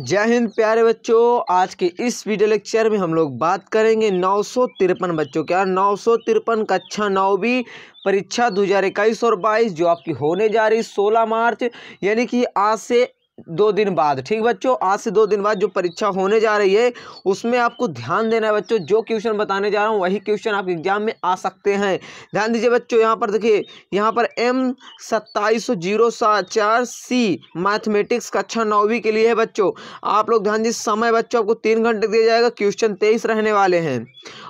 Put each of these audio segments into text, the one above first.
जय हिंद प्यारे बच्चों आज के इस वीडियो लेक्चर में हम लोग बात करेंगे नौ सौ तिरपन बच्चों यार नौ सौ तिरपन कक्षा नौवीं परीक्षा इक्कीस और 22 जो आपकी होने जा रही 16 मार्च यानी कि आज से दो दिन बाद ठीक बच्चों आज से दो दिन बाद जो परीक्षा होने जा रही है उसमें आपको ध्यान देना है बच्चों जो क्वेश्चन बताने जा रहा हूँ वही क्वेश्चन आपके एग्जाम में आ सकते हैं ध्यान दीजिए बच्चों यहाँ पर देखिए यहाँ पर एम सत्ताईस सौ जीरो चार सी मैथमेटिक्स कक्षा नौवीं के लिए है बच्चों आप लोग ध्यान दीजिए समय बच्चों आपको तीन घंटे दिया जाएगा क्वेश्चन तेईस रहने वाले हैं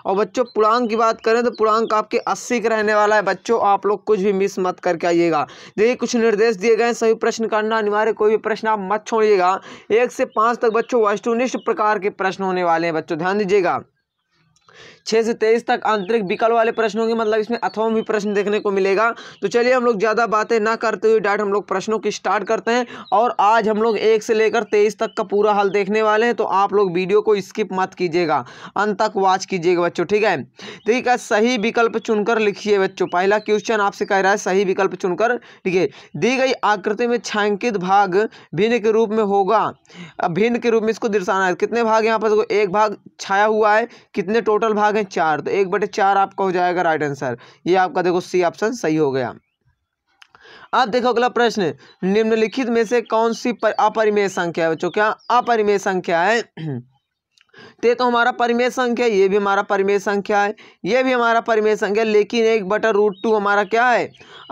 और बच्चों पूर्णांक की बात करें तो पूर्णांक आपके अस्सी का रहने वाला है बच्चों आप लोग कुछ भी मिस मत करके आइएगा देखिए कुछ निर्देश दिए गए सभी प्रश्न करना अनिवार्य कोई भी प्रश्न मत छोड़िएगा एक से पाँच तक बच्चों वस्तुनिष्ठ प्रकार के प्रश्न होने वाले हैं बच्चों ध्यान दीजिएगा छः से तेईस तक आंतरिक विकल्प वाले प्रश्न होंगे मतलब इसमें अथवा भी प्रश्न देखने को मिलेगा तो चलिए हम लोग ज़्यादा बातें ना करते हुए डायरेक्ट हम लोग प्रश्नों की स्टार्ट करते हैं और आज हम लोग एक से लेकर तेईस तक का पूरा हल देखने वाले हैं तो आप लोग वीडियो को स्किप मत कीजिएगा अंत तक वॉच कीजिएगा बच्चों ठीक है ठीक तो है सही विकल्प चुनकर लिखिए बच्चों पहला क्वेश्चन आपसे कह रहा है सही विकल्प चुनकर ठीक है दी गई आकृति में छायांकित भाग भिन्न के रूप में होगा भिन्न के रूप में इसको दर्शाना है कितने भाग यहाँ पर एक भाग छाया हुआ है कितने टोटल भाग रखें चार तो एक बटे चार आपका हो जाएगा राइट आंसर ये आपका देखो सी ऑप्शन सही हो गया अब देखो अगला प्रश्न निम्नलिखित में से कौन सी अपरिमेय संख्या है बच्चों क्या अपरिमेय संख्या है ते तो, तो हमारा परिमेय संख्या ये भी हमारा परिमेय संख्या है ये भी हमारा परिमेय संख्या लेकिन एक बटर रूट टू हमारा क्या है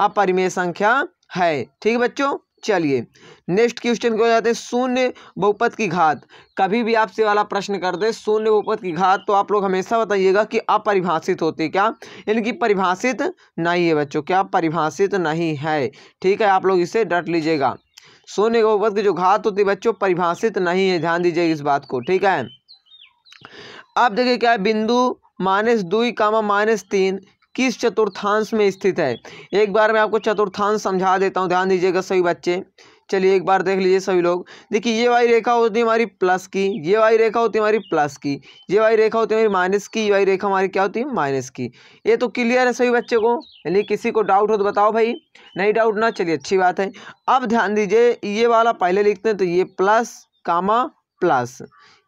अपरिमेय संख्या है ठीक है बच्चों चलिए नेक्स्ट क्वेश्चन को जाते हैं शून्य बहुपत की घात कभी भी आपसे वाला प्रश्न कर दे शून्य बहुपत की घात तो आप लोग हमेशा बताइएगा कि अपरिभाषित होती क्या इनकी परिभाषित नहीं है बच्चों क्या परिभाषित नहीं है ठीक है आप लोग इसे डट लीजिएगा शून्य बहुपत की जो घात होती है बच्चों परिभाषित नहीं है ध्यान दीजिए इस बात को ठीक है अब देखिए क्या है बिंदु माइनस दुई कामा माइनस तीन किस चतुर्थांश में स्थित है एक बार मैं आपको चतुर्थांश समझा देता हूँ ध्यान दीजिएगा सभी बच्चे चलिए एक बार देख लीजिए सभी लोग देखिए ये वाई रेखा होती है हमारी प्लस की ये वाई रेखा होती है हमारी प्लस की ये वाई रेखा होती है हमारी माइनस की ये वाई रेखा हमारी क्या होती है माइनस की ये तो क्लियर है सभी बच्चे को यानी किसी को डाउट हो तो बताओ भाई नहीं डाउट ना चलिए अच्छी बात है अब ध्यान दीजिए ये वाला पहले लिखते हैं तो ये प्लस कामा प्लस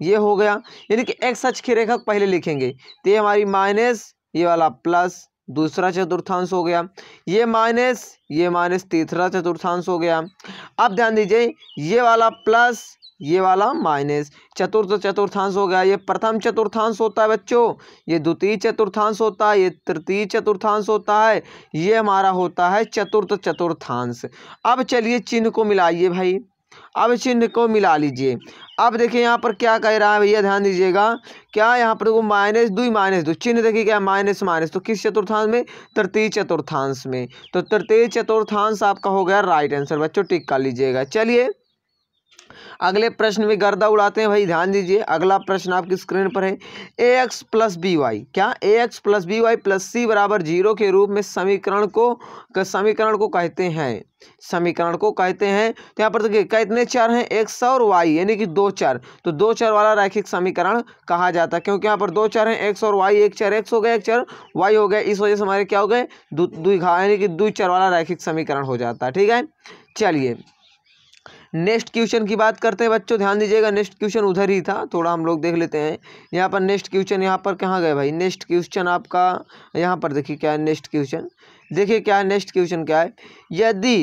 ये हो गया यानी कि एक्स अक्ष की रेखा पहले लिखेंगे तो ये हमारी माइनस ये वाला प्लस दूसरा चतुर्थांश हो गया ये माइनस ये माइनस तीसरा चतुर्थांश हो गया अब ध्यान दीजिए ये वाला प्लस ये वाला माइनस चतुर्थ चतुर्थांश हो गया ये प्रथम चतुर्थांश होता है बच्चों ये द्वितीय चतुर्थांश होता है ये तृतीय चतुर्थांश होता है ये हमारा होता है चतुर्थ चतुर्थांश अब चलिए चिन्ह को मिलाइए भाई अब चिन्ह को मिला लीजिए अब देखिए यहाँ पर क्या कह रहा है भैया ध्यान दीजिएगा क्या यहाँ पर देखो माइनस दुई माइनस दो चिन्ह देखिए क्या माइनस माइनस तो किस चतुर्थांश में तृतीय चतुर्थांश में तो तृतीय चतुर्थांश आपका हो गया राइट आंसर बच्चों टिक कर लीजिएगा चलिए अगले प्रश्न में गर्दा उड़ाते हैं भाई ध्यान दीजिए अगला प्रश्न आपकी स्क्रीन पर है A X plus B Y क्या A X plus B Y plus C बराबर जीरो के रूप में समीकरण को समीकरण को कहते हैं समीकरण को कहते हैं तो यहाँ पर देखिए कितने चार हैं एक्स और वाई यानी कि दो चार तो दो चार वाला रैखिक समीकरण कहा जाता है क्योंकि यहाँ पर दो चार हैं एक्स और वाई एक चार एक्स हो गया एक चार वाई हो गया इस वजह से हमारे क्या हो गए द्विघा यानी कि चार वाला रैखिक समीकरण हो जाता है ठीक है चलिए नेक्स्ट क्वेश्चन की बात करते हैं बच्चों ध्यान दीजिएगा नेक्स्ट क्वेश्चन उधर ही था थोड़ा हम लोग देख लेते हैं यहाँ पर नेक्स्ट क्वेश्चन यहाँ पर कहाँ गए भाई नेक्स्ट क्वेश्चन आपका यहाँ पर देखिए क्या है नेक्स्ट क्वेश्चन देखिए क्या है नेक्स्ट क्वेश्चन क्या है यदि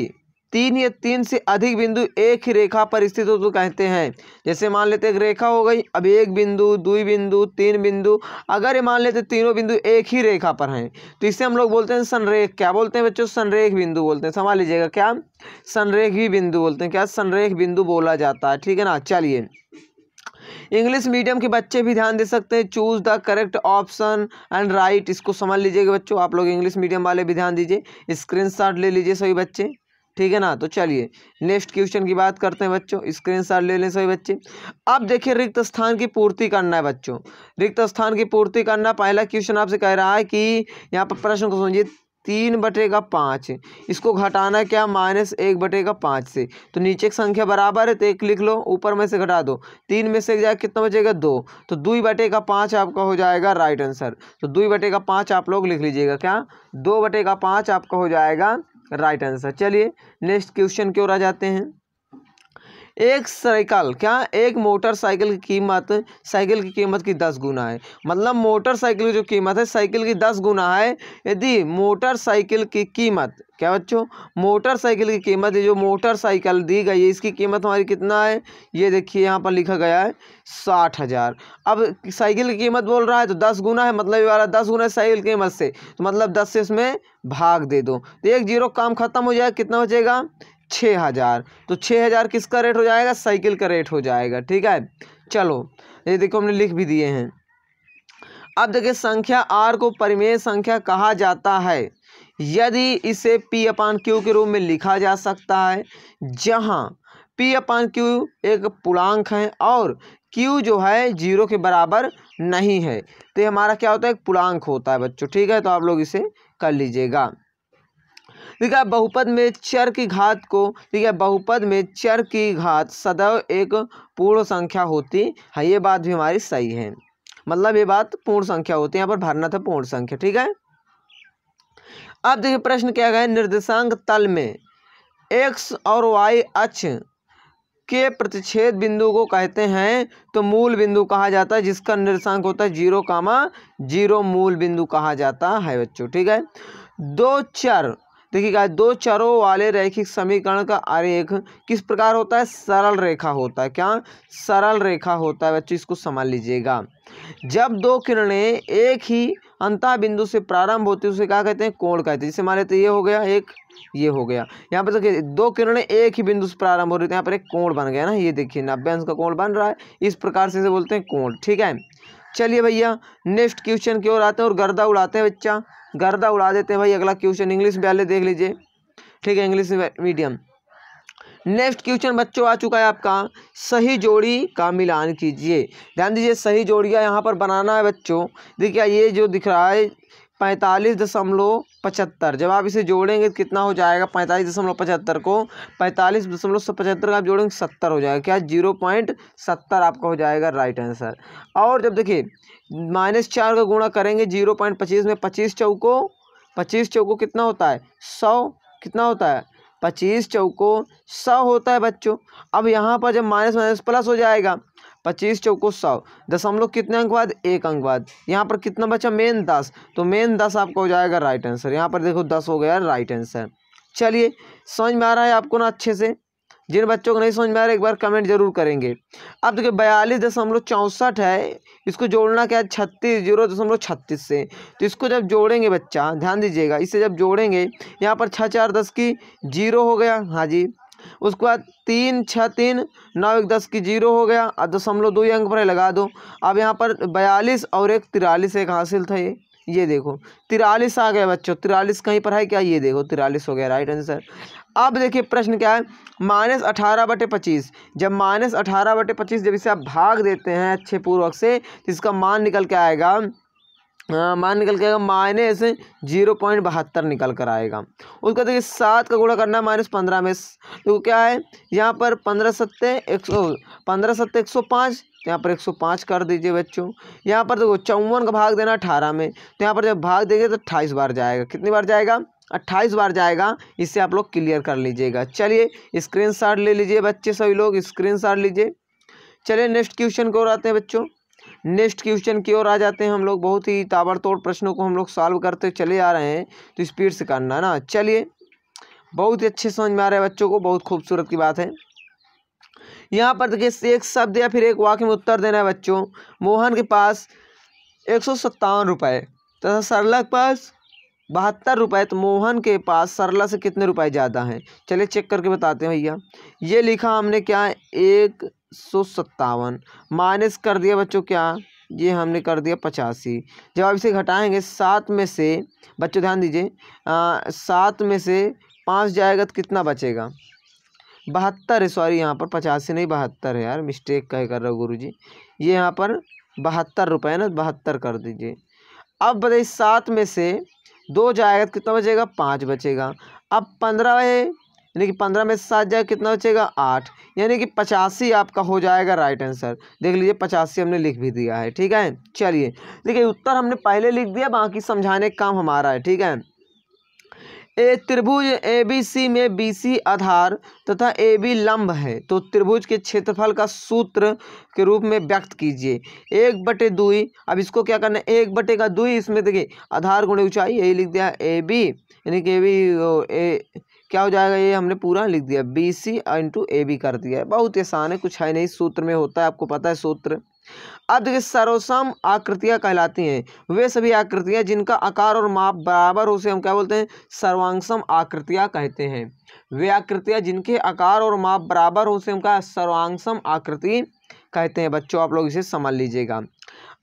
तीन या तीन से अधिक बिंदु एक ही रेखा पर स्थित हो तो कहते हैं जैसे मान लेते एक रेखा हो गई अब एक बिंदु दो बिंदु तीन बिंदु अगर ये मान लेते तीनों बिंदु एक ही रेखा पर हैं तो इसे हम लोग बोलते हैं संरेख क्या बोलते हैं बच्चों संरेख बिंदु बोलते हैं समझ लीजिएगा क्या संरेख भी बिंदु बोलते हैं क्या संरेख बिंदु बोला जाता है ठीक है ना चलिए इंग्लिश मीडियम के बच्चे भी ध्यान दे सकते हैं choose the correct option and right इसको समझ लीजिएगा बच्चों आप लोग इंग्लिश मीडियम वाले भी ध्यान दीजिए स्क्रीनशॉट ले लीजिए सभी बच्चे ठीक है ना तो चलिए नेक्स्ट क्वेश्चन की बात करते हैं बच्चों स्क्रीन शॉट ले लें सभी बच्चे अब देखिए रिक्त स्थान की पूर्ति करना है बच्चों रिक्त स्थान की पूर्ति करना पहला क्वेश्चन आपसे कह रहा है कि यहाँ पर प्रश्न को समझिए तीन बटेगा पाँच इसको घटाना क्या माइनस एक बटेगा पाँच से तो नीचे की संख्या बराबर है तो एक लिख लो ऊपर में से घटा दो तीन में से एक जाए कितना बचेगा दो तो दुई बटेगा पाँच आपका हो जाएगा राइट आंसर तो दुई का पाँच आप लोग लिख लीजिएगा क्या दो बटे का पाँच आपका हो जाएगा राइट आंसर चलिए नेक्स्ट क्वेश्चन की ओर आ जाते हैं एक साइकिल क्या एक मोटरसाइकिल की कीमत साइकिल की कीमत की दस गुना है मतलब मोटरसाइकिल की जो कीमत है साइकिल की दस गुना है यदि मोटरसाइकिल की कीमत क्या बच्चों मोटरसाइकिल की कीमत ये जो मोटरसाइकिल दी गई है इसकी कीमत हमारी कितना है ये देखिए यहाँ पर लिखा गया है साठ हज़ार अब साइकिल की कीमत बोल रहा है तो दस गुना है मतलब ये वाला दस गुना है साइकिल की कीमत से तो मतलब दस से इसमें भाग दे दो तो एक जीरो काम खत्म हो जाए कितना बचेगा छः हज़ार तो छः हज़ार किसका रेट हो जाएगा साइकिल का रेट हो जाएगा ठीक है चलो ये देखो हमने लिख भी दिए हैं अब देखिए संख्या आर को परिमेय संख्या कहा जाता है यदि इसे पी अपान क्यू के रूप में लिखा जा सकता है जहाँ पी अपान क्यू एक पूर्णांक है और क्यू जो है जीरो के बराबर नहीं है तो हमारा क्या होता है एक पूर्णांक होता है बच्चों ठीक है तो आप लोग इसे कर लीजिएगा ठीक है बहुपद में चर की घात को ठीक है बहुपद में चर की घात सदैव एक पूर्ण संख्या होती है ये बात भी हमारी सही है मतलब ये बात पूर्ण संख्या होती है यहाँ पर भरना था पूर्ण संख्या ठीक है अब देखिए प्रश्न क्या गया निर्देशांक तल में एक्स और वाई अक्ष के प्रतिच्छेद बिंदु को कहते हैं तो मूल बिंदु कहा जाता है जिसका निर्देशांक होता है जीरो कामा जीरो मूल बिंदु कहा जाता है बच्चों ठीक है दो चर देखिए दो चरों वाले रैखिक समीकरण का आरेख किस प्रकार होता है सरल रेखा होता है क्या सरल रेखा होता है बच्चों इसको समझ लीजिएगा जब दो किरणें एक ही अंता बिंदु से प्रारंभ होती है उसे क्या कहते हैं कोण कहते हैं जैसे मान लेते ये हो गया एक ये हो गया यहाँ पर देखिए दो किरणें एक ही बिंदु से प्रारंभ हो रही थी यहाँ पर एक कोण बन गया ना ये देखिए नब्बे अंश का कोण बन रहा है इस प्रकार से इसे बोलते हैं कोण ठीक है चलिए भैया नेक्स्ट क्वेश्चन की ओर आते हैं और गर्दा उड़ाते हैं बच्चा गर्दा उड़ा देते हैं भाई अगला क्वेश्चन इंग्लिश पहले देख लीजिए ठीक है इंग्लिश मीडियम नेक्स्ट क्वेश्चन बच्चों आ चुका है आपका सही जोड़ी का मिलान कीजिए ध्यान दीजिए सही जोड़िया यहाँ पर बनाना है बच्चों देखिए ये जो दिख रहा है पैंतालीस दशमलव पचहत्तर जब आप इसे जोड़ेंगे तो कितना हो जाएगा पैंतालीस दशमलव पचहत्तर को पैंतालीस दशमलव पचहत्तर का आप जोड़ेंगे सत्तर हो जाएगा क्या जीरो पॉइंट सत्तर आपका हो जाएगा राइट आंसर और जब देखिए माइनस चार का गुणा करेंगे जीरो पॉइंट पच्चीस में पच्चीस चौको पच्चीस चौको कितना होता है सौ कितना होता है पच्चीस चौको सौ होता है बच्चों अब यहाँ पर जब माइनस माइनस प्लस हो जाएगा पच्चीस चौको सौ दशमलव कितने अंक बाद एक अंक बाद यहाँ पर कितना बचा मेन दस तो मेन दस आपका हो जाएगा राइट आंसर यहाँ पर देखो दस हो गया राइट आंसर चलिए समझ में आ रहा है आपको ना अच्छे से जिन बच्चों को नहीं समझ में आ रहा है एक बार कमेंट जरूर करेंगे अब देखिए बयालीस दशमलव चौंसठ है इसको जोड़ना क्या है छत्तीस जीरो दशमलव छत्तीस से तो इसको जब जोड़ेंगे बच्चा ध्यान दीजिएगा इसे जब जोड़ेंगे यहाँ पर छः चार दस की जीरो हो गया हाँ जी उसके बाद तीन छः तीन नौ एक दस की जीरो हो गया और दशमलव दो अंक पर लगा दो अब यहाँ पर बयालीस और एक तिरालीस एक हासिल था ये ये देखो तिरालीस आ गया बच्चों तिरालीस कहीं पर है क्या ये देखो तिरालीस हो गया राइट आंसर अब देखिए प्रश्न क्या है माइनस अठारह बटे पच्चीस जब माइनस अठारह बटे पच्चीस जब इसे आप भाग देते हैं अच्छे पूर्वक से तो इसका मान निकल के आएगा मान निकल के आएगा माइनस जीरो पॉइंट बहत्तर निकल कर आएगा उसका देखिए सात का गुणा करना है माइनस पंद्रह में देखो तो क्या है यहाँ पर पंद्रह सत्ते एक सौ पंद्रह सत्ते एक सौ पाँच तो यहाँ पर एक सौ पाँच कर दीजिए बच्चों यहाँ पर देखो चौवन का भाग देना अठारह में तो यहाँ पर जब भाग देंगे तो अट्ठाईस बार जाएगा कितनी बार जाएगा अट्ठाईस बार जाएगा इसे आप लोग क्लियर कर लीजिएगा चलिए स्क्रीनशॉट ले लीजिए बच्चे सभी लोग स्क्रीनशॉट लीजिए चलिए नेक्स्ट क्वेश्चन को आते हैं बच्चों नेक्स्ट क्वेश्चन की ओर आ जाते हैं हम लोग बहुत ही ताबड़तोड़ प्रश्नों को हम लोग सॉल्व करते चले आ रहे हैं तो स्पीड से करना ना चलिए बहुत ही अच्छे समझ में आ रहे हैं बच्चों को बहुत खूबसूरत की बात है यहाँ पर देखिए एक शब्द या फिर एक वाक्य में उत्तर देना है बच्चों मोहन के पास एक सौ सत्तावन रुपये तथा सरला के पास बहत्तर रुपये तो मोहन के पास सरला से कितने रुपए ज़्यादा हैं चलिए चेक करके बताते हैं भैया ये लिखा हमने क्या एक सौ सत्तावन माइनस कर दिया बच्चों क्या ये हमने कर दिया पचासी जब आप इसे घटाएंगे सात में से बच्चों ध्यान दीजिए सात में से पाँच जाएगा तो कितना बचेगा बहत्तर है सॉरी यहाँ पर पचासी नहीं बहत्तर है यार मिस्टेक कह कर रहा हो गुरु जी ये यहाँ पर बहत्तर रुपये ना बहत्तर कर दीजिए अब बताइए सात में से दो जाएगा तो कितना बचेगा पाँच बचेगा अब पंद्रह यानी कि पंद्रह में से सात जाएगा कितना बचेगा आठ यानी कि पचासी आपका हो जाएगा राइट आंसर देख लीजिए पचासी हमने लिख भी दिया है ठीक है चलिए देखिए उत्तर हमने पहले लिख दिया बाकी समझाने का काम हमारा है ठीक है ए त्रिभुज ए बी सी में बी सी आधार तथा ए बी लंब है तो त्रिभुज के क्षेत्रफल का सूत्र के रूप में व्यक्त कीजिए एक बटे दुई अब इसको क्या करना है एक बटे का दुई इसमें देखिए आधार गुणे ऊंचाई यही लिख दिया ए बी यानी कि ए बी ए क्या हो जाएगा ये हमने पूरा लिख दिया B C into A B कर दिया है बहुत आसान है कुछ है नहीं सूत्र में होता है आपको पता है सूत्र अब देखिए सर्वसम आकृतियाँ कहलाती हैं वे सभी आकृतियाँ जिनका आकार और माप बराबर हो से हम क्या बोलते हैं सर्वांगसम आकृतियाँ कहते हैं वे आकृतियाँ जिनके आकार और माप बराबर हो से हम क्या सर्वांगसम आकृति कहते हैं बच्चों आप लोग इसे समझ लीजिएगा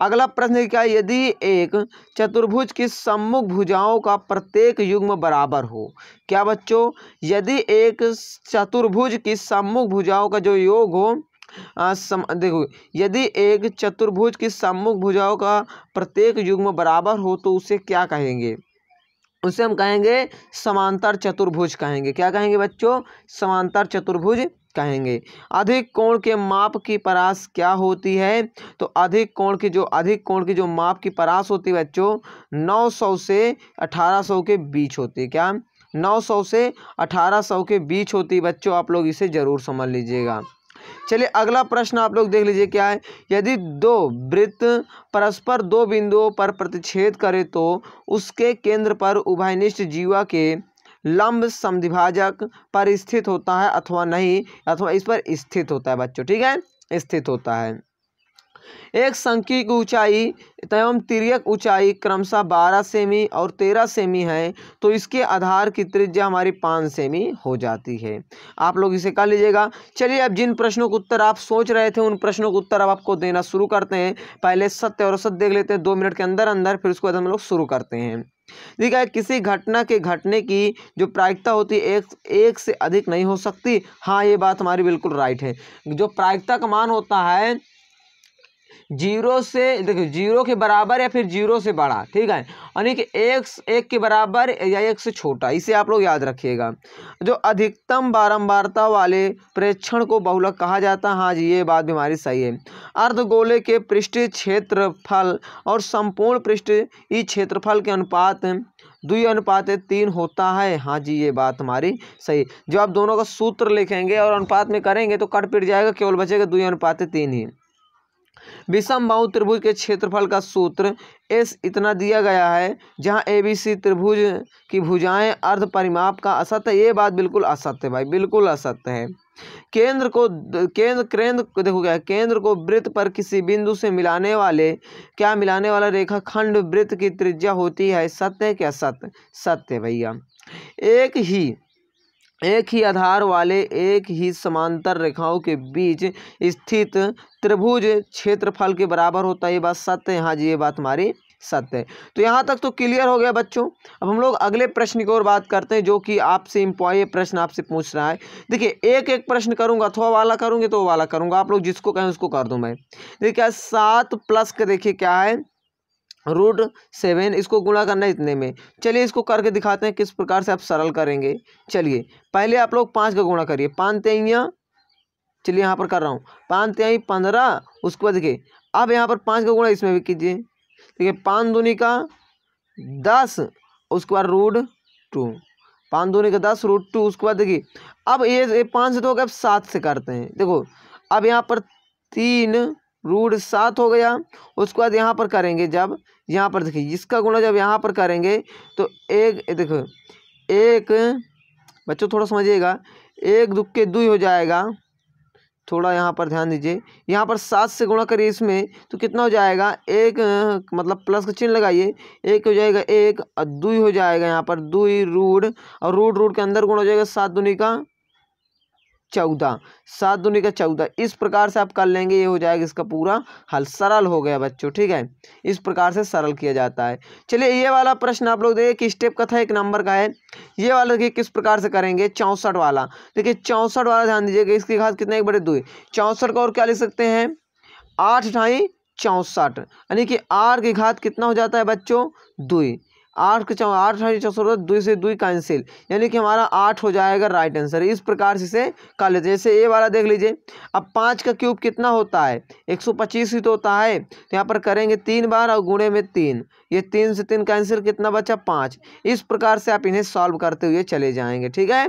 अगला प्रश्न क्या यदि एक चतुर्भुज की सम्मुख भुजाओं का प्रत्येक युग्म बराबर हो क्या बच्चों यदि एक चतुर्भुज की सम्मुख भुजाओं का जो योग हो आ, सम देखो यदि एक चतुर्भुज की सम्मुख भुजाओं का प्रत्येक युग्म बराबर हो तो उसे क्या कहेंगे उसे हम कहेंगे समांतर चतुर्भुज कहेंगे क्या कहेंगे बच्चों समांतर चतुर्भुज कहेंगे अधिक कोण के माप की परास क्या होती है तो अधिक कोण की जो अधिक कोण की जो माप की परास होती है बच्चों 900 से 1800 के बीच होती है क्या 900 से 1800 के बीच होती है बच्चों आप लोग इसे ज़रूर समझ लीजिएगा चलिए अगला प्रश्न आप लोग देख लीजिए क्या है यदि दो वृत्त परस्पर दो बिंदुओं पर प्रतिच्छेद करे तो उसके केंद्र पर उभयनिष्ठ जीवा के लंब समिभाजक पर स्थित होता है अथवा नहीं अथवा इस पर स्थित होता है बच्चों ठीक है स्थित होता है एक संख्य की ऊंचाई एवं तिरक ऊंचाई क्रमशः बारह सेमी और तेरह सेमी है तो इसके आधार की त्रिज्या हमारी पाँच सेमी हो जाती है आप लोग इसे कर लीजिएगा चलिए अब जिन प्रश्नों का उत्तर आप सोच रहे थे उन प्रश्नों का उत्तर अब आपको देना शुरू करते हैं पहले सत्य और असत देख लेते हैं दो मिनट के अंदर अंदर फिर उसके बाद हम लोग शुरू करते हैं ठीक है किसी घटना के घटने की जो प्रायिकता होती है एक एक से अधिक नहीं हो सकती हाँ ये बात हमारी बिल्कुल राइट है जो प्रायिकता का मान होता है जीरो से देखिए जीरो के बराबर या फिर जीरो से बड़ा ठीक है यानी कि एक एक के बराबर या एक से छोटा इसे आप लोग याद रखिएगा जो अधिकतम बारंबारता वाले प्रेक्षण को बहुलक कहा जाता है हाँ जी ये बात बीमारी सही है अर्धगोले के पृष्ठ क्षेत्रफल और संपूर्ण पृष्ठ ई क्षेत्रफल के अनुपात दुई अनुपात तीन होता है हाँ जी ये बात हमारी सही जब आप दोनों का सूत्र लिखेंगे और अनुपात में करेंगे तो कट पिट जाएगा केवल बचेगा दुई अनुपात तीन ही बाहु त्रिभुज के क्षेत्रफल का सूत्र एस इतना दिया गया है जहां ए बी सी त्रिभुज की भुजाएं अर्ध परिमाप का असत्य ये बात बिल्कुल असत्य भाई बिल्कुल असत्य है केंद्र को केंद्र केंद्र देखो क्या केंद्र को वृत्त पर किसी बिंदु से मिलाने वाले क्या मिलाने वाला रेखा खंड वृत्त की त्रिज्या होती है सत्य क्या सत्य सत्य भैया एक ही एक ही आधार वाले एक ही समांतर रेखाओं के बीच स्थित त्रिभुज क्षेत्रफल के बराबर होता है ये बात सत्य है हाँ जी ये बात हमारी सत्य है तो यहाँ तक तो क्लियर हो गया बच्चों अब हम लोग अगले प्रश्न की ओर बात करते हैं जो कि आपसे इम्पॉय प्रश्न आपसे पूछ रहा है देखिए एक एक प्रश्न करूँगा अथवा वाला करूँगी तो वाला करूँगा आप लोग जिसको कहें उसको कर दूँ मैं देखिए सात प्लस का देखिए क्या है रूट सेवन इसको गुणा करना है इतने में चलिए इसको करके दिखाते हैं किस प्रकार से आप सरल करेंगे चलिए पहले आप लोग पाँच का गुणा करिए पाँच तेइयाँ चलिए यहाँ पर कर रहा हूँ पाँच तेई पंद्रह उसके बाद देखिए अब यहाँ पर पाँच का गुणा इसमें भी कीजिए देखिए पाँच दूनी का दस उसके बाद रूट टू पाँच दूनी का दस रूट टू उसके बाद देखिए अब ये, पाँच से तो हो गया अब सात से करते हैं देखो अब यहाँ पर तीन रूट सात हो गया उसके बाद यहाँ पर करेंगे जब यहाँ पर देखिए इसका गुणा जब यहाँ पर करेंगे तो एक देखो एक बच्चों थोड़ा समझिएगा एक दुख के दुई हो जाएगा थोड़ा यहाँ पर ध्यान दीजिए यहाँ पर सात से गुणा करिए इसमें तो कितना हो जाएगा एक मतलब प्लस का चिन्ह लगाइए एक हो जाएगा एक और दुई हो जाएगा यहाँ पर दुई रूढ़ और रूड रूड के अंदर गुणा हो जाएगा सात दुनी का चौदह सात दुनिया का चौदह इस प्रकार से आप कर लेंगे ये हो जाएगा इसका पूरा हल सरल हो गया बच्चों ठीक है इस प्रकार से सरल किया जाता है चलिए ये वाला प्रश्न आप लोग देखिए कि स्टेप का था एक नंबर का है ये वाला देखिए किस प्रकार से करेंगे चौंसठ वाला देखिए चौंसठ वाला ध्यान दीजिएगा इसकी घात कितने एक बड़े दो चौंसठ का और क्या लिख सकते हैं आठ ढाई चौंसठ यानी कि आर की घात कितना हो जाता है बच्चों दुई आठ के आठ हरी चौसठ दो से दुई कैंसिल यानी कि हमारा आठ हो जाएगा राइट आंसर इस प्रकार से इसे कर लेते हैं जैसे ए वाला देख लीजिए अब पाँच का क्यूब कितना होता है एक सौ पच्चीस ही तो होता है तो यहाँ पर करेंगे तीन बार और गुणे में तीन ये तीन से तीन कैंसिल कितना बचा पाँच इस प्रकार से आप इन्हें सॉल्व करते हुए चले जाएंगे ठीक है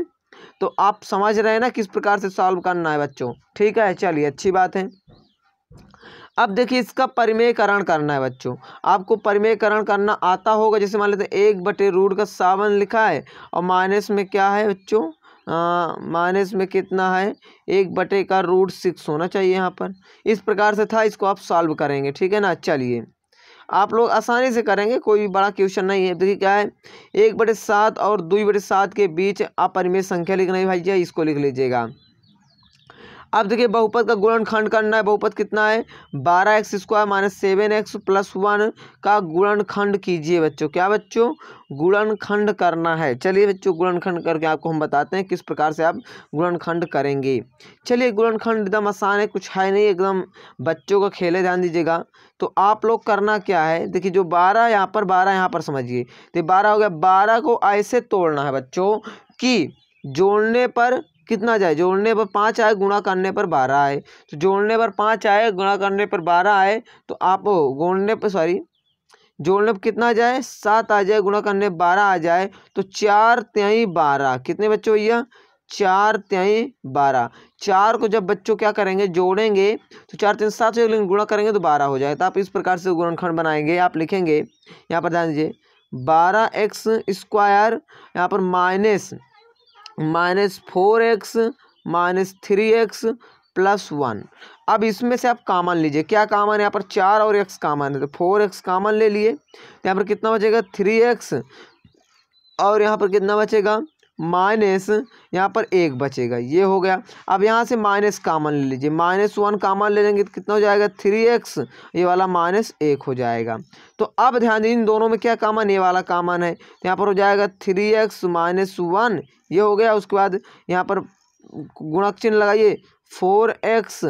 तो आप समझ रहे हैं ना किस प्रकार से सॉल्व करना है बच्चों ठीक है चलिए अच्छी बात है अब देखिए इसका परिमेयकरण करना है बच्चों आपको परिमेयकरण करना आता होगा जैसे मान लेते हैं एक बटे रूट का सावन लिखा है और माइनस में क्या है बच्चों माइनस में कितना है एक बटे का रूट सिक्स होना चाहिए यहाँ पर इस प्रकार से था इसको आप सॉल्व करेंगे ठीक है ना चलिए आप लोग आसानी से करेंगे कोई भी बड़ा क्वेश्चन नहीं है देखिए क्या है एक बटे सात और दो बटे सात के बीच आप परिमेय संख्या लिखना है भाई जी इसको लिख लीजिएगा अब देखिए बहुपद का गुणनखंड करना है बहुपद कितना है बारह X square minus seven X plus one का गुणनखंड कीजिए बच्चों क्या बच्चों गुणनखंड करना है चलिए बच्चों गुणनखंड करके आपको हम बताते हैं किस प्रकार से आप गुणनखंड करेंगे चलिए गुणनखंड एकदम आसान है कुछ है नहीं एकदम बच्चों का खेले ध्यान दीजिएगा तो आप लोग करना क्या है देखिए जो बारह यहाँ पर बारह यहाँ पर समझिए तो बारह हो गया बारह को ऐसे तोड़ना है बच्चों की जोड़ने पर कितना जाए जोड़ने पर पाँच आए गुणा करने पर बारह आए तो जोड़ने पर पाँच आए गुणा करने पर बारह आए तो आप गोड़ने पर सॉरी जोड़ने पर कितना आ जाए सात आ जाए गुणा करने बारह आ जाए तो चार त्याई बारह कितने बच्चों भैया चार त्याई बारह चार को जब बच्चों क्या करेंगे जोड़ेंगे तो चार तीन सात से लेकिन गुणा करेंगे तो बारह हो जाएगा तो आप इस प्रकार से गुणनखंड बनाएंगे आप लिखेंगे यहाँ पर ध्यान दीजिए बारह एक्स स्क्वायर यहाँ पर minus minus four X minus three X plus one अब इसमें से आप कामन लीजिए क्या कामन है यहाँ पर चार और एक्स कामन है तो फोर एक्स कामन ले लिए यहाँ पर कितना बचेगा थ्री एक्स और यहाँ पर कितना बचेगा माइनस यहाँ पर एक बचेगा ये हो गया अब यहाँ से माइनस कामन ले लीजिए माइनस वन कामन ले लेंगे तो कितना हो जाएगा थ्री एक्स ये वाला माइनस एक हो जाएगा तो अब ध्यान दीजिए इन दोनों में क्या कामन ये वाला कामन है तो यहाँ पर हो जाएगा थ्री एक्स माइनस वन ये हो गया उसके बाद यहाँ पर गुणक चिन्ह लगाइए फोर एक्स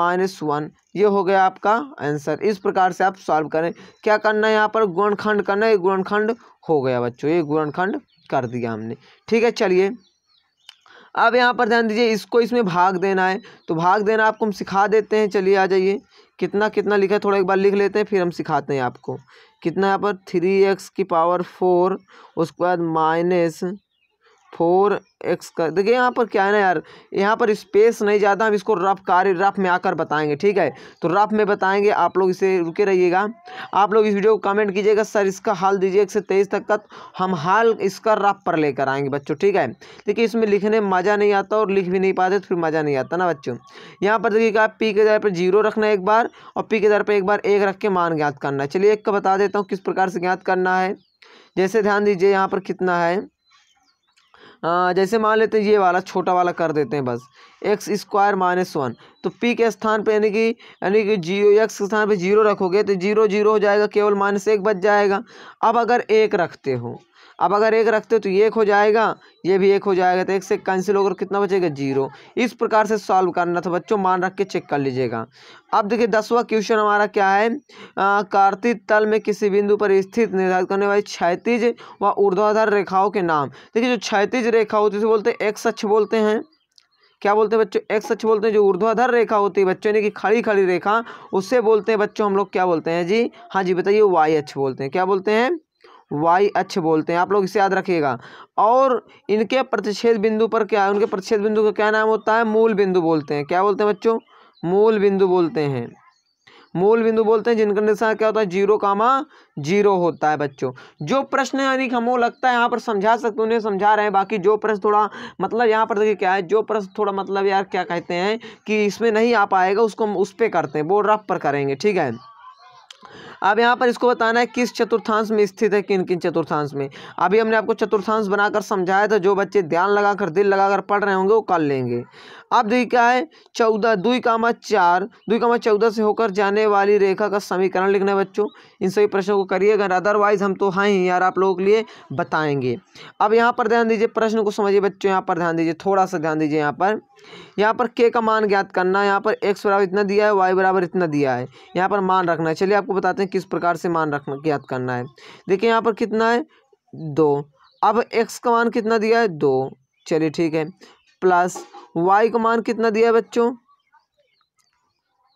माइनस वन ये हो गया आपका आंसर इस प्रकार से आप सॉल्व करें क्या करना है यहाँ पर गुणनखंड करना है गुणनखंड हो गया बच्चों ये गुणनखंड कर दिया हमने ठीक है चलिए अब यहाँ पर ध्यान दीजिए इसको इसमें भाग देना है तो भाग देना आपको हम सिखा देते हैं चलिए आ जाइए कितना कितना लिखा है थोड़ा एक बार लिख लेते हैं फिर हम सिखाते हैं आपको कितना यहाँ पर थ्री एक्स की पावर फोर उसके बाद माइनस फोर एक्स का देखिए यहाँ पर क्या है ना यार यहाँ पर स्पेस नहीं ज़्यादा हम इसको रफ कार्य रफ में आकर बताएंगे ठीक है तो रफ में बताएंगे आप लोग इसे रुके रहिएगा आप लोग इस वीडियो को कमेंट कीजिएगा सर इसका हाल दीजिए एक से तेईस तक का हम हाल इसका रफ पर लेकर आएंगे बच्चों ठीक है देखिए इसमें लिखने में मज़ा नहीं आता और लिख भी नहीं पाते तो फिर मज़ा नहीं आता ना बच्चों यहाँ पर देखिएगा आप पी के दर पर जीरो रखना एक बार और पी के दर पर एक बार एक रख के मान ज्ञात करना है चलिए एक का बता देता हूँ किस प्रकार से ज्ञात करना है जैसे ध्यान दीजिए यहाँ पर कितना है जैसे मान लेते हैं ये वाला छोटा वाला कर देते हैं बस एक्स स्क्वायर माइनस वन तो पी के स्थान पे यानी कि यानी कि जीरो एक्स के स्थान पे जीरो रखोगे तो जीरो जीरो हो जाएगा केवल माइनस एक बच जाएगा अब अगर एक रखते हो अब अगर एक रखते हो तो ये एक हो जाएगा ये भी एक हो जाएगा तो एक से कैंसिल होकर कितना बचेगा जीरो इस प्रकार से सॉल्व करना था बच्चों मान रख के चेक कर लीजिएगा अब देखिए दसवा क्वेश्चन हमारा क्या है कार्तिक तल में किसी बिंदु पर स्थित निर्धारित करने वाली क्षैतिज व ऊर्ध्वाधर रेखाओं के नाम देखिए जो क्षैतिज रेखा होती है उसे बोलते हैं एक्स बोलते हैं क्या बोलते हैं बच्चों एक्स सच बोलते हैं जो ऊर्ध्वाधर रेखा होती है बच्चों ने कि खड़ी खड़ी रेखा उससे बोलते हैं बच्चों हम लोग क्या बोलते हैं जी हाँ जी बताइए वाई एच बोलते हैं क्या बोलते हैं वाई अक्ष बोलते हैं आप लोग इसे याद रखिएगा और इनके प्रतिच्छेद बिंदु पर क्या उनके प्रतिच्छेद बिंदु का क्या नाम होता है मूल बिंदु बोलते हैं क्या बोलते हैं बच्चों मूल बिंदु बोलते हैं मूल बिंदु बोलते हैं जिनका निशान क्या होता है जीरो कामा जीरो होता है बच्चों जो प्रश्न यानी हम लगता है यहाँ पर समझा सकते उन्हें समझा रहे हैं बाकी जो प्रश्न थोड़ा मतलब यहाँ पर देखिए क्या है जो प्रश्न थोड़ा मतलब यार क्या कहते हैं कि इसमें नहीं आ पाएगा उसको हम उस पर करते हैं वो रफ पर करेंगे ठीक है अब यहाँ पर इसको बताना है किस चतुर्थांश में स्थित है किन किन चतुर्थांश में अभी हमने आपको चतुर्थांश बनाकर समझाया था जो बच्चे ध्यान लगाकर दिल लगाकर पढ़ रहे होंगे वो कर लेंगे अब देखिए क्या है चौदह दुई कामा चार दुई कामा चौदह से होकर जाने वाली रेखा का समीकरण लिखना है बच्चों इन सभी प्रश्नों को करिएगा अदरवाइज हम तो हाँ ही यार आप लोगों के लिए बताएंगे अब यहाँ पर ध्यान दीजिए प्रश्न को समझिए बच्चों यहाँ पर ध्यान दीजिए थोड़ा सा ध्यान दीजिए यहाँ पर यहाँ पर के का मान ज्ञात करना है यहाँ पर एक्स बराबर इतना दिया है वाई बराबर इतना दिया है यहाँ पर मान रखना है चलिए आपको बताते हैं हमें किस प्रकार से मान रखना ज्ञात करना है देखिए यहाँ पर कितना है दो अब एक्स का मान कितना दिया है दो चलिए ठीक है प्लस वाई का मान कितना दिया है बच्चों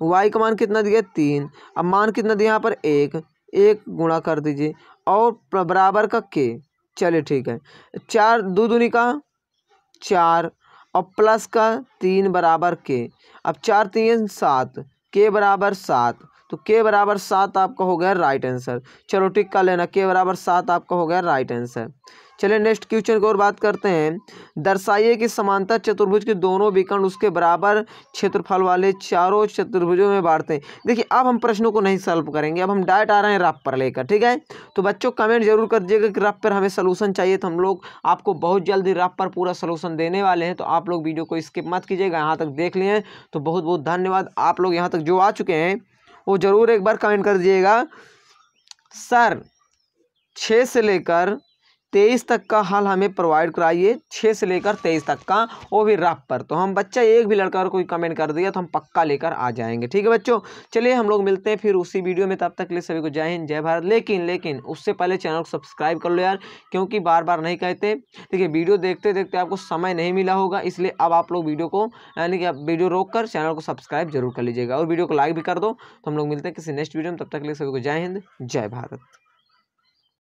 वाई का मान कितना दिया है तीन अब मान कितना दिया यहाँ पर एक एक गुणा कर दीजिए और बराबर का के चलिए ठीक है चार दो दूनी का चार और प्लस का तीन बराबर के अब चार तीन सात के बराबर सात तो के बराबर सात आपका हो गया राइट आंसर चलो टिक का लेना के बराबर सात आपका हो गया राइट आंसर चलिए नेक्स्ट क्वेश्चन की ओर बात करते हैं दर्शाइए कि समांतर चतुर्भुज के दोनों विकर्ण उसके बराबर क्षेत्रफल वाले चारों चतुर्भुजों में बांटते हैं देखिए अब हम प्रश्नों को नहीं सॉल्व करेंगे अब हम डायरेक्ट आ रहे हैं रफ पर लेकर ठीक है तो बच्चों कमेंट जरूर कर दीजिएगा कि रफ पर हमें सोलूशन चाहिए तो हम लोग आपको बहुत जल्दी रफ पर पूरा सोलूशन देने वाले हैं तो आप लोग वीडियो को स्किप मत कीजिएगा यहाँ तक देख लिए तो बहुत बहुत धन्यवाद आप लोग यहाँ तक जो आ चुके हैं वो ज़रूर एक बार कमेंट कर दीजिएगा सर छः से लेकर तेईस तक का हल हमें प्रोवाइड कराइए छः से लेकर तेईस तक का वो भी रफ पर तो हम बच्चा एक भी लड़का अगर कोई कमेंट कर दिया तो हम पक्का लेकर आ जाएंगे ठीक है बच्चों चलिए हम लोग मिलते हैं फिर उसी वीडियो में तब तक के लिए सभी को जय हिंद जय भारत लेकिन लेकिन उससे पहले चैनल को सब्सक्राइब कर लो यार क्योंकि बार बार नहीं कहते देखिए वीडियो देखते देखते आपको समय नहीं मिला होगा इसलिए अब आप लोग वीडियो को यानी कि आप वीडियो रोक कर चैनल को सब्सक्राइब जरूर कर लीजिएगा और वीडियो को लाइक भी कर दो तो हम लोग मिलते हैं किसी नेक्स्ट वीडियो में तब तक के लिए सभी को जय हिंद जय भारत